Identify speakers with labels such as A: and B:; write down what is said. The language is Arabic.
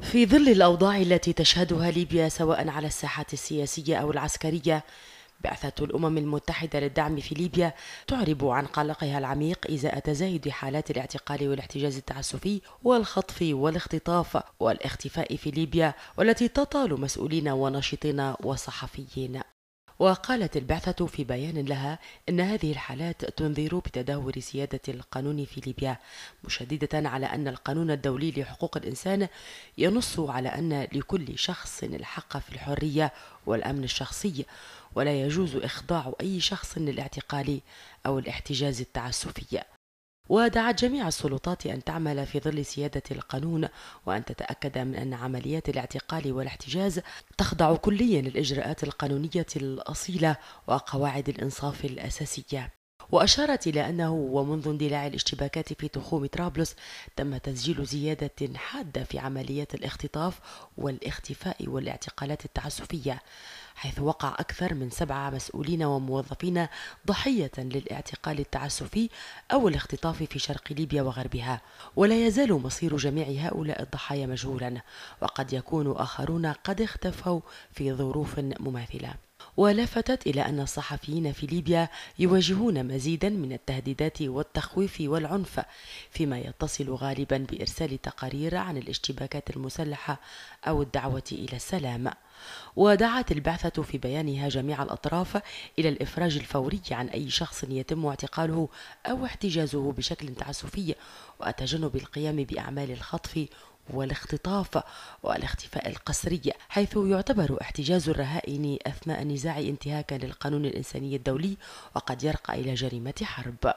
A: في ظل الأوضاع التي تشهدها ليبيا سواء على الساحة السياسية أو العسكرية بعثة الأمم المتحدة للدعم في ليبيا تعرب عن قلقها العميق إزاء تزايد حالات الاعتقال والاحتجاز التعسفي والخطف والاختطاف والاختفاء في ليبيا والتي تطال مسؤولين وناشطين وصحفيين وقالت البعثة في بيان لها إن هذه الحالات تنذر بتدهور سيادة القانون في ليبيا مشددة على أن القانون الدولي لحقوق الإنسان ينص على أن لكل شخص الحق في الحرية والأمن الشخصي ولا يجوز إخضاع أي شخص للاعتقال أو الاحتجاز التعسفي ودعت جميع السلطات أن تعمل في ظل سيادة القانون وأن تتأكد من أن عمليات الاعتقال والاحتجاز تخضع كليا للإجراءات القانونية الأصيلة وقواعد الإنصاف الأساسية وأشارت إلى أنه ومنذ اندلاع الاشتباكات في تخوم طرابلس تم تسجيل زيادة حادة في عمليات الاختطاف والاختفاء والاعتقالات التعسفية حيث وقع أكثر من سبعة مسؤولين وموظفين ضحية للاعتقال التعسفي أو الاختطاف في شرق ليبيا وغربها ولا يزال مصير جميع هؤلاء الضحايا مجهولا وقد يكون آخرون قد اختفوا في ظروف مماثلة ولفتت إلى أن الصحفيين في ليبيا يواجهون مزيدا من التهديدات والتخويف والعنف فيما يتصل غالبا بإرسال تقارير عن الاشتباكات المسلحة أو الدعوة إلى السلام ودعت البعثة في بيانها جميع الأطراف إلى الإفراج الفوري عن أي شخص يتم اعتقاله أو احتجازه بشكل تعسفي وتجنب القيام بأعمال الخطف والاختطاف والاختفاء القسري حيث يعتبر احتجاز الرهائن أثناء النزاع انتهاكا للقانون الإنساني الدولي وقد يرقى إلى جريمة حرب